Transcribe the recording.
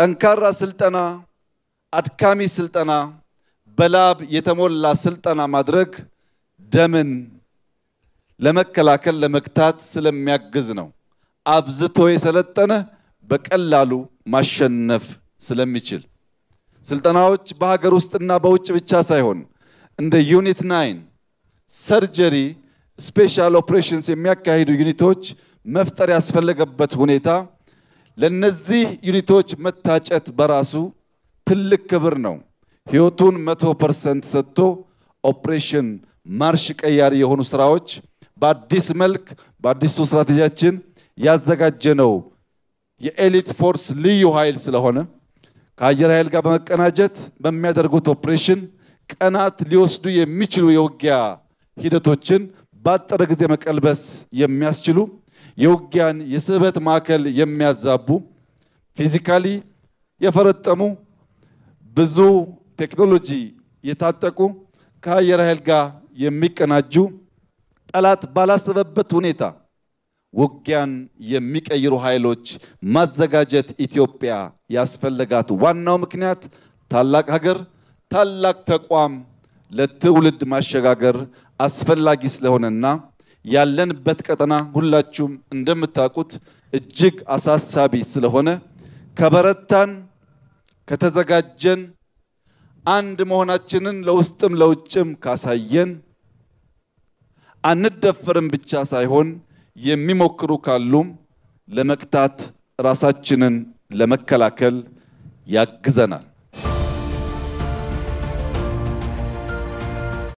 ጠንካራ ስልጠና፣ አድካሚ ስልጠና፣ በላብ የተሞላ ስልጠና ማድረግ ደምን ለመከላከል ለመግታት ስለሚያግዝ ነው። አብዝቶ የሰለጠነ በቀላሉ ማሸነፍ ስለሚችል ስልጠናዎች በሀገር ውስጥና በውጭ ብቻ ሳይሆን እንደ ዩኒት ናይን ሰርጀሪ፣ ስፔሻል ኦፕሬሽንስ የሚያካሂዱ ዩኒቶች መፍጠር ያስፈለገበት ሁኔታ ለነዚህ ዩኒቶች መታጨት በራሱ ትልቅ ክብር ነው። ህይወቱን መቶ ፐርሰንት ሰጥቶ ኦፕሬሽን ማርሽ ቀያሪ የሆኑ ስራዎች በአዲስ መልክ በአዲሱ ስትራቴጂያችን ያዘጋጀነው የኤሊት ፎርስ ልዩ ኃይል ስለሆነ ከአየር ኃይል ጋር በመቀናጀት በሚያደርጉት ኦፕሬሽን ቀናት ሊወስዱ የሚችሉ የውጊያ ሂደቶችን በአጠረ ጊዜ መቀልበስ የሚያስችሉ የውጊያን የስበት ማዕከል የሚያዛቡ ፊዚካሊ የፈረጠሙ ብዙ ቴክኖሎጂ የታጠቁ ከአየር ኃይል ጋር የሚቀናጁ ጠላት ባላሰበበት ሁኔታ ውጊያን የሚቀይሩ ኃይሎች ማዘጋጀት ኢትዮጵያ ያስፈለጋት ዋናው ምክንያት ታላቅ ሀገር፣ ታላቅ ተቋም ለትውልድ ማሸጋገር አስፈላጊ ስለሆነና ያለንበት ቀጠና ሁላችሁም እንደምታውቁት እጅግ አሳሳቢ ስለሆነ ከበረታን ከተዘጋጀን አንድ መሆናችንን ለውስጥም ለውጭም ካሳየን አንደፈርም ብቻ ሳይሆን የሚሞክሩ ካሉም ለመቅታት ራሳችንን ለመከላከል ያግዘናል።